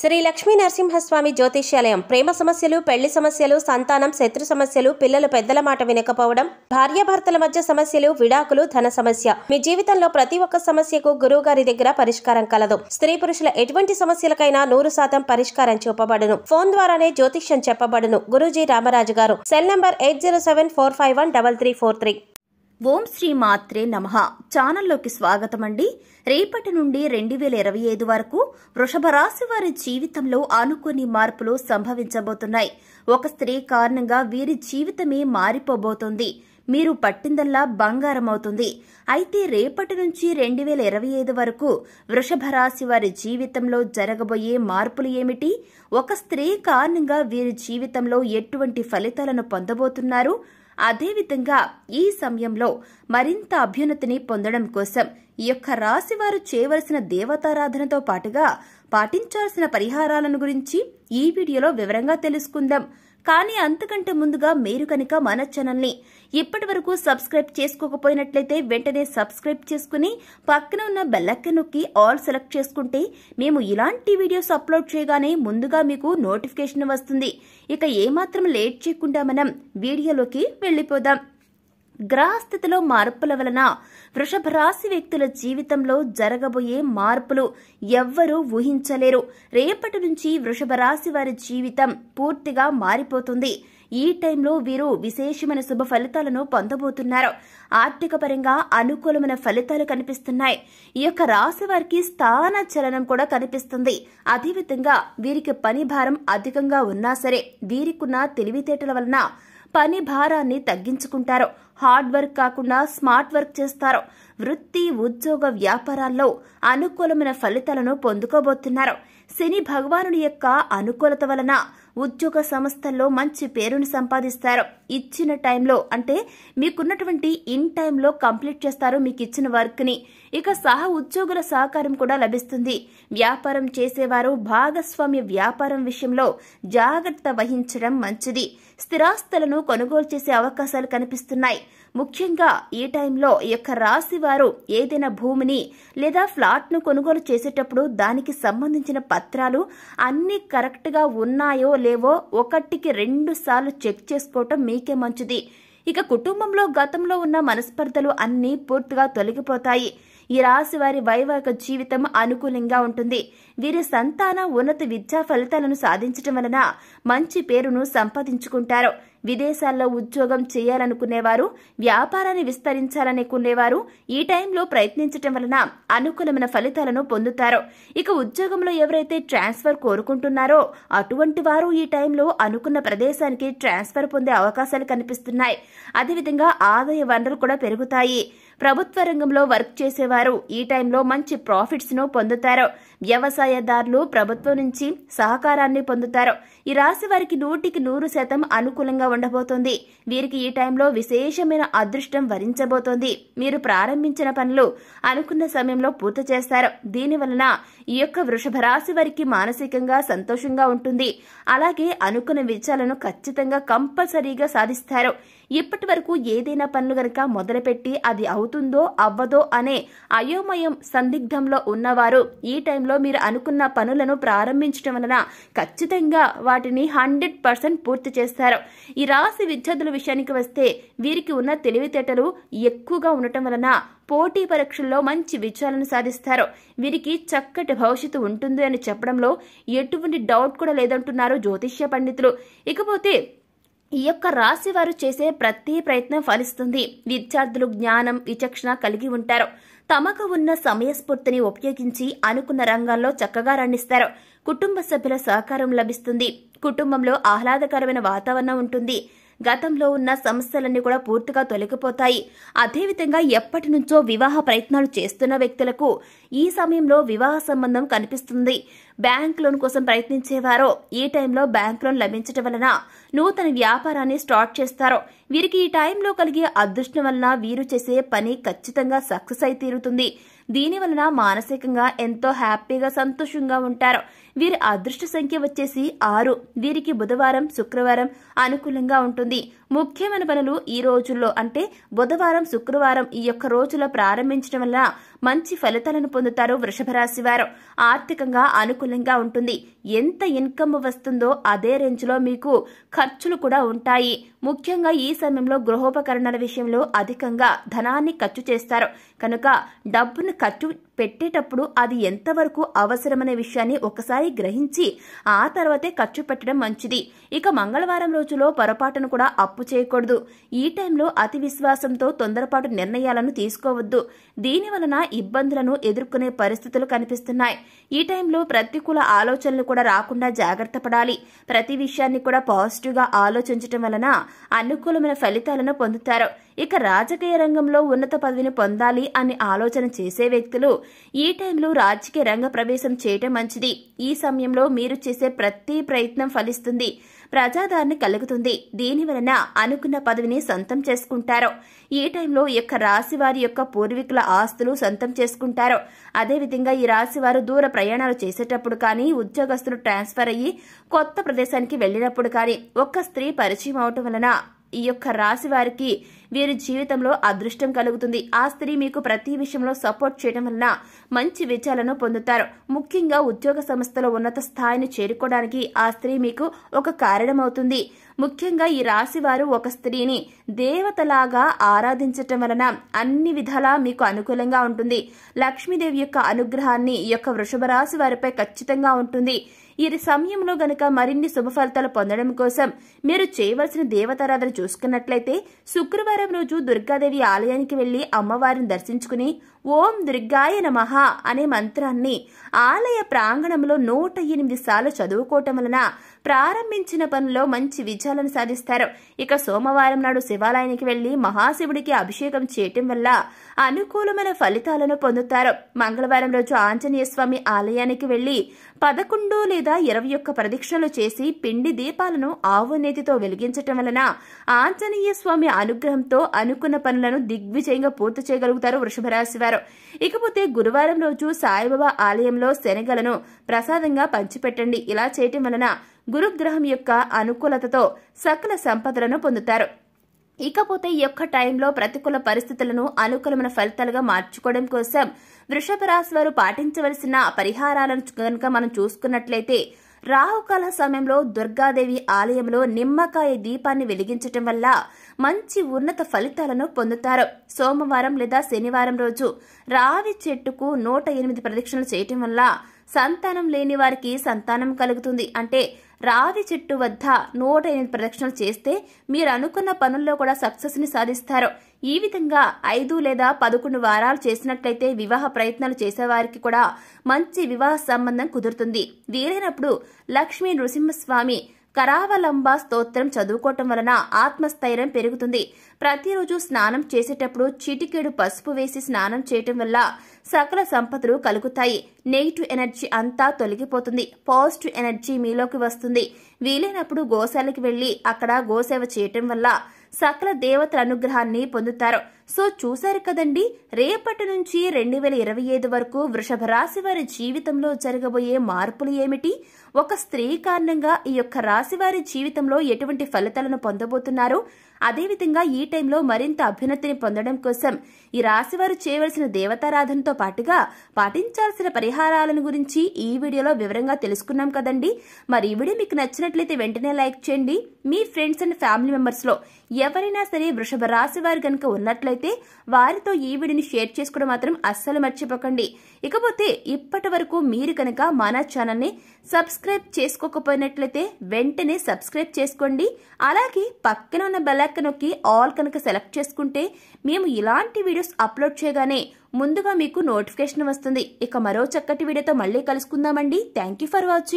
శ్రీ లక్ష్మీ నరసింహస్వామి జ్యోతిష్యాలయం ప్రేమ సమస్యలు పెళ్లి సమస్యలు సంతానం శత్రు సమస్యలు పిల్లలు పెద్దల మాట వినకపోవడం భార్యాభర్తల మధ్య సమస్యలు విడాకులు ధన సమస్య మీ జీవితంలో ప్రతి ఒక్క సమస్యకు గురువు గారి దగ్గర పరిష్కారం కలదు స్త్రీ పురుషుల ఎటువంటి సమస్యలకైనా నూరు శాతం పరిష్కారం చూపబడును ఫోన్ ద్వారానే జ్యోతిష్యం చెప్పబడును గురుజీ రామరాజు గారు cell number eight zero seven four five one double three four three ఓం శ్రీ మాత్రే నమ ఛానల్లోకి స్వాగతం అండి రేపటి నుండి రెండు వేల ఇరవై ఐదు వరకు వృషభ రాశి వారి జీవితంలో అనుకోని మార్పులు సంభవించబోతున్నాయి ఒక స్త్రీ కారణంగా వీరి జీవితమే మారిపోబోతోంది మీరు పట్టిందల్లా బంగారం అవుతుంది అయితే రేపటి నుంచి రెండు వేల ఇరవై ఐదు వరకు వృషభ రాశి వారి జీవితంలో జరగబోయే మార్పులు ఏమిటి ఒక స్త్రీ కారణంగా వీరి జీవితంలో ఎటువంటి ఫలితాలను పొందబోతున్నారు అదేవిధంగా ఈ సమయంలో మరింత అభ్యున్నతిని పొందడం కోసం ఈ యొక్క రాశి వారు చేయవలసిన దేవతారాధనతో పాటుగా పాటించాల్సిన పరిహారాలను గురించి ఈ వీడియోలో వివరంగా తెలుసుకుందాం కానీ అంతకంటే ముందుగా మీరు కనుక మన ఛానల్ని ఇప్పటి వరకు సబ్స్క్రైబ్ చేసుకోకపోయినట్లయితే వెంటనే సబ్స్క్రైబ్ చేసుకుని పక్కన ఉన్న బెల్లక్క నొక్కి ఆల్ సెలెక్ట్ చేసుకుంటే మేము ఇలాంటి వీడియోస్ అప్లోడ్ చేయగానే ముందుగా మీకు నోటిఫికేషన్ వస్తుంది ఇక ఏమాత్రం లేట్ చేయకుండా మనం వీడియోలోకి వెళ్ళిపోదాం గ్రహస్థితిలో మార్పుల వలన వృషభ రాశి వ్యక్తుల జీవితంలో జరగబోయే మార్పులు ఎవ్వరూ ఊహించలేరు రేపటి నుంచి వృషభ రాశి వారి జీవితం పూర్తిగా మారిపోతుంది ఈ టైంలో వీరు విశేషమైన శుభ ఫలితాలను పొందబోతున్నారు ఆర్థిక పరంగా అనుకూలమైన ఫలితాలు కనిపిస్తున్నాయి ఈ యొక్క రాశి వారికి స్థాన చలనం కూడా కనిపిస్తుంది అదేవిధంగా వీరికి పని భారం అధికంగా ఉన్నా సరే వీరికున్న తెలివితేటల వలన పని భారాన్ని తగ్గించుకుంటారు హార్డ్ వర్క్ కాకుండా స్మార్ట్ వర్క్ చేస్తారు వృత్తి ఉద్యోగ వ్యాపారాల్లో అనుకూలమైన ఫలితాలను పొందుకోబోతున్నారు శని భగవానుడి యొక్క అనుకూలత వలన ఉద్యోగ సంస్థల్లో మంచి పేరును సంపాదిస్తారు ఇచ్చిన టైంలో అంటే మీకున్నటువంటి ఇన్ టైంలో కంప్లీట్ చేస్తారు మీకు ఇచ్చిన వర్క్ని ఇక సహ ఉద్యోగుల సహకారం కూడా లభిస్తుంది వ్యాపారం చేసేవారు భాగస్వామ్య వ్యాపారం విషయంలో జాగ్రత్త వహించడం మంచిది స్థిరాస్తులను కొనుగోలు చేసే అవకాశాలు కనిపిస్తున్నాయి ముఖ్యంగా ఈ టైంలో ఈ యొక్క రాశి వారు ఏదైనా భూమిని లేదా ను కొనుగోలు చేసేటప్పుడు దానికి సంబంధించిన పత్రాలు అన్నీ కరెక్ట్గా ఉన్నాయో లేవో ఒకటికి రెండు సార్లు చెక్ చేసుకోవటం మీకే మంచిది ఇక కుటుంబంలో గతంలో ఉన్న మనస్పర్ధలు అన్నీ పూర్తిగా తొలగిపోతాయి ఈ రాశి వారి వైవాహిక జీవితం అనుకూలంగా ఉంటుంది వీరి సంతాన ఉన్నత విద్యా ఫలితాలను సాధించడం వలన మంచి పేరును సంపాదించుకుంటారు విదేశాల్లో ఉద్యోగం చేయాలనుకునేవారు వ్యాపారాన్ని విస్తరించాలనుకునేవారు ఈ టైంలో ప్రయత్నించటం వలన అనుకూలమైన ఫలితాలను పొందుతారు ఇక ఉద్యోగంలో ఎవరైతే ట్రాన్స్ఫర్ కోరుకుంటున్నారో అటువంటి వారు ఈ టైంలో అనుకున్న ప్రదేశానికి ట్రాన్స్ఫర్ పొందే అవకాశాలు కనిపిస్తున్నాయి అదేవిధంగా ఆదాయ వనరులు కూడా పెరుగుతాయి ప్రభుత్వ రంగంలో వర్క్ చేసేవారు ఈ టైంలో మంచి ప్రాఫిట్స్ ను పొందుతారు వ్యవసాయదారులు ప్రభుత్వం నుంచి సహకారాన్ని పొందుతారు ఈ రాశి వారికి నూటికి నూరు శాతం అనుకూలంగా ఉండబోతోంది వీరికి ఈ టైంలో విశేషమైన అదృష్టం వరించబోతోంది మీరు ప్రారంభించిన పనులు అనుకున్న సమయంలో పూర్తి చేస్తారు దీనివలన ఈ యొక్క వృషభ రాశి వారికి మానసికంగా సంతోషంగా ఉంటుంది అలాగే అనుకున్న విజయాలను ఖచ్చితంగా కంపల్సరీగా సాధిస్తారు ఇప్పటి వరకు ఏదైనా పనులు గనక మొదలుపెట్టి అది అవుతుందో అవ్వదో అనే అయోమయం సందిగ్ధంలో ఉన్నవారు ఈ టైంలో సమయంలో మీరు అనుకున్న పనులను ప్రారంభించడం వలన ఖచ్చితంగా వాటిని హండ్రెడ్ పర్సెంట్ పూర్తి చేస్తారు ఈ రాశి విద్యార్థుల విషయానికి వస్తే వీరికి ఉన్న తెలివితేటలు ఎక్కువగా ఉండటం వలన పోటీ పరీక్షల్లో మంచి విజయాలను సాధిస్తారు వీరికి చక్కటి భవిష్యత్తు ఉంటుంది అని చెప్పడంలో ఎటువంటి డౌట్ కూడా లేదంటున్నారు జ్యోతిష్య పండితులు ఇకపోతే ఈ యొక్క రాశి వారు చేసే ప్రతి ప్రయత్నం ఫలిస్తుంది విద్యార్థులు జ్ఞానం విచక్షణ కలిగి ఉంటారు తమకు ఉన్న సమయస్ఫూర్తిని ఉపయోగించి అనుకున్న రంగాల్లో చక్కగా రణిస్తారు కుటుంబ సభ్యుల సహకారం లభిస్తుంది కుటుంబంలో ఆహ్లాదకరమైన వాతావరణం ఉంటుంది గతంలో ఉన్న సమస్యలన్నీ కూడా పూర్తిగా తొలగిపోతాయి అదేవిధంగా ఎప్పటి నుంచో వివాహ ప్రయత్నాలు చేస్తున్న వ్యక్తులకు ఈ సమయంలో వివాహ సంబంధం కనిపిస్తుంది బ్యాంక్ లోన్ కోసం ప్రయత్నించేవారో ఈ టైంలో బ్యాంక్ లోన్ లభించడం వలన నూతన వ్యాపారాన్ని స్టార్ట్ చేస్తారో వీరికి ఈ టైంలో కలిగే అదృష్టం వలన వీరు చేసే పని ఖచ్చితంగా సక్సెస్ అయి తీరుతుంది దీని వలన మానసికంగా ఎంతో హ్యాపీగా సంతోషంగా ఉంటారు వీరి అదృష్ట సంఖ్య వచ్చేసి ఆరు వీరికి బుధవారం శుక్రవారం అనుకూలంగా ఉంటుంది ముఖ్యమైన పనులు ఈ రోజుల్లో అంటే బుధవారం శుక్రవారం ఈ యొక్క రోజులో ప్రారంభించడం వల్ల మంచి ఫలితాలను పొందుతారు రాశి వారు ఆర్థికంగా అనుకూలంగా ఉంటుంది ఎంత ఇన్కమ్ వస్తుందో అదే రేంజ్లో మీకు ఖర్చులు కూడా ఉంటాయి ముఖ్యంగా ఈ సమయంలో గృహోపకరణాల విషయంలో అధికంగా ధనాన్ని ఖర్చు చేస్తారు కనుక డబ్బును ఖర్చు పెట్టేటప్పుడు అది ఎంతవరకు అవసరమనే విషయాన్ని ఒకసారి గ్రహించి ఆ తర్వాతే ఖర్చు పెట్టడం మంచిది ఇక మంగళవారం రోజులో పొరపాటును కూడా అప్పు చేయకూడదు ఈ టైంలో అతి విశ్వాసంతో తొందరపాటు నిర్ణయాలను తీసుకోవద్దు దీని వలన ఇబ్బందులను ఎదుర్కొనే పరిస్థితులు కనిపిస్తున్నాయి ఈ టైంలో ప్రతికూల ఆలోచనలు కూడా రాకుండా జాగ్రత్త పడాలి ప్రతి విషయాన్ని కూడా పాజిటివ్గా ఆలోచించడం వలన అనుకూలమైన ఫలితాలను పొందుతారు ఇక రాజకీయ రంగంలో ఉన్నత పదవిని పొందాలి అనే ఆలోచన చేసే వ్యక్తులు ఈ టైంలో రాజకీయ రంగ ప్రవేశం చేయటం మంచిది ఈ సమయంలో మీరు చేసే ప్రతి ప్రయత్నం ఫలిస్తుంది ప్రజాదారణ కలుగుతుంది దీని వలన అనుకున్న పదవిని సొంతం చేసుకుంటారు ఈ టైంలో యొక్క రాశి వారి యొక్క పూర్వీకుల ఆస్తులు సొంతం చేసుకుంటారు అదేవిధంగా ఈ రాశి వారు దూర ప్రయాణాలు చేసేటప్పుడు కానీ ఉద్యోగస్తులు ట్రాన్స్ఫర్ అయ్యి కొత్త ప్రదేశానికి వెళ్ళినప్పుడు కానీ ఒక్క స్త్రీ పరిచయం అవటం వలన ఈ యొక్క రాశి వారికి వీరి జీవితంలో అదృష్టం కలుగుతుంది ఆ స్త్రీ మీకు ప్రతి విషయంలో సపోర్ట్ చేయడం వలన మంచి విజయాలను పొందుతారు ముఖ్యంగా ఉద్యోగ సంస్థలో ఉన్నత స్థాయిని చేరుకోవడానికి ఆ స్త్రీ మీకు ఒక కారణమవుతుంది ముఖ్యంగా ఈ రాశి వారు ఒక స్త్రీని దేవతలాగా ఆరాధించటం వలన అన్ని విధాలా మీకు అనుకూలంగా ఉంటుంది లక్ష్మీదేవి యొక్క అనుగ్రహాన్ని ఈ యొక్క వృషభ రాశి వారిపై ఖచ్చితంగా ఉంటుంది ఈ సమయంలో గనక మరిన్ని శుభ ఫలితాలు పొందడం కోసం మీరు చేయవలసిన దేవతారాధన చూసుకున్నట్లయితే శుక్రవారం రోజు దుర్గాదేవి ఆలయానికి వెళ్లి అమ్మవారిని దర్శించుకుని ఓం దుర్గాయ నమః అనే మంత్రాన్ని ఆలయ ప్రాంగణంలో నూట ఎనిమిది సార్లు చదువుకోవటం వలన ప్రారంభించిన పనిలో మంచి విజయాలను సాధిస్తారు ఇక సోమవారం నాడు శివాలయానికి వెళ్లి మహాశివుడికి అభిషేకం చేయటం వల్ల అనుకూలమైన ఫలితాలను పొందుతారు మంగళవారం రోజు ఆంజనేయ స్వామి ఆలయానికి వెళ్లి పదకొండు లేదా మీద ఇరవై ఒక్క ప్రదక్షిణలు చేసి పిండి దీపాలను ఆవు నేతితో వెలిగించటం వలన ఆంజనేయ స్వామి అనుగ్రహంతో అనుకున్న పనులను దిగ్విజయంగా పూర్తి చేయగలుగుతారు వృషభరాశి వారు ఇకపోతే గురువారం రోజు సాయిబాబా ఆలయంలో శనగలను ప్రసాదంగా పంచిపెట్టండి ఇలా చేయటం వలన గురుగ్రహం యొక్క అనుకూలతతో సకల సంపదలను పొందుతారు ఇకపోతే ఈ యొక్క టైంలో ప్రతికూల పరిస్థితులను అనుకూలమైన ఫలితాలుగా మార్చుకోవడం కోసం వృషభ రాశి వారు పాటించవలసిన పరిహారాలను కనుక మనం చూసుకున్నట్లయితే రాహుకాల సమయంలో దుర్గాదేవి ఆలయంలో నిమ్మకాయ దీపాన్ని వెలిగించటం వల్ల మంచి ఉన్నత ఫలితాలను పొందుతారు సోమవారం లేదా శనివారం రోజు రావి చెట్టుకు నూట ఎనిమిది ప్రదక్షిణలు చేయటం వల్ల సంతానం లేని వారికి సంతానం కలుగుతుంది అంటే రావి చెట్టు వద్ద నూట ఎనిమిది ప్రదక్షిణలు చేస్తే మీరు అనుకున్న పనుల్లో కూడా సక్సెస్ని సాధిస్తారు ఈ విధంగా ఐదు లేదా పదకొండు వారాలు చేసినట్లయితే వివాహ ప్రయత్నాలు చేసేవారికి కూడా మంచి వివాహ సంబంధం కుదురుతుంది వీలైనప్పుడు లక్ష్మీ నృసింహస్వామి కరావలంబ స్తోత్రం చదువుకోవటం వలన ఆత్మస్థైర్యం పెరుగుతుంది ప్రతిరోజు స్నానం చేసేటప్పుడు చిటికేడు పసుపు వేసి స్నానం చేయటం వల్ల సకల సంపదలు కలుగుతాయి నెగిటివ్ ఎనర్జీ అంతా తొలగిపోతుంది పాజిటివ్ ఎనర్జీ మీలోకి వస్తుంది వీలైనప్పుడు గోశాలకు వెళ్ళి అక్కడ గోసేవ చేయటం వల్ల సకల దేవతల అనుగ్రహాన్ని పొందుతారు సో చూశారు కదండి రేపటి నుంచి రెండు వేల ఇరవై ఐదు వరకు వృషభ రాశి వారి జీవితంలో జరగబోయే మార్పులు ఏమిటి ఒక స్త్రీ కారణంగా ఈ యొక్క రాశి వారి జీవితంలో ఎటువంటి ఫలితాలను పొందబోతున్నారు అదేవిధంగా ఈ టైంలో మరింత అభ్యున్నతిని పొందడం కోసం ఈ రాశివారు చేయవలసిన దేవతారాధనతో పాటుగా పాటించాల్సిన పరిహారాలను గురించి ఈ వీడియోలో వివరంగా తెలుసుకున్నాం కదండి మరి ఈ వీడియో మీకు నచ్చినట్లయితే వెంటనే లైక్ చేయండి మీ ఫ్రెండ్స్ అండ్ ఫ్యామిలీ మెంబర్స్లో ఎవరైనా సరే వృషభ రాశి వారు కనుక ఉన్నట్లయితే వారితో ఈ వీడియోని షేర్ చేసుకోవడం మాత్రం అస్సలు మర్చిపోకండి ఇకపోతే ఇప్పటి వరకు మీరు కనుక మన ఛానల్ని సబ్స్క్రైబ్ చేసుకోకపోయినట్లయితే వెంటనే సబ్స్క్రైబ్ చేసుకోండి అలాగే పక్కన ఉన్న బెల్లక్క నొక్కి ఆల్ కనుక సెలెక్ట్ చేసుకుంటే మేము ఇలాంటి వీడియో వీడియోస్ అప్లోడ్ చేయగానే ముందుగా మీకు నోటిఫికేషన్ వస్తుంది ఇక మరో చక్కటి వీడియోతో మళ్ళీ కలుసుకుందామండి థ్యాంక్ యూ ఫర్ వాచింగ్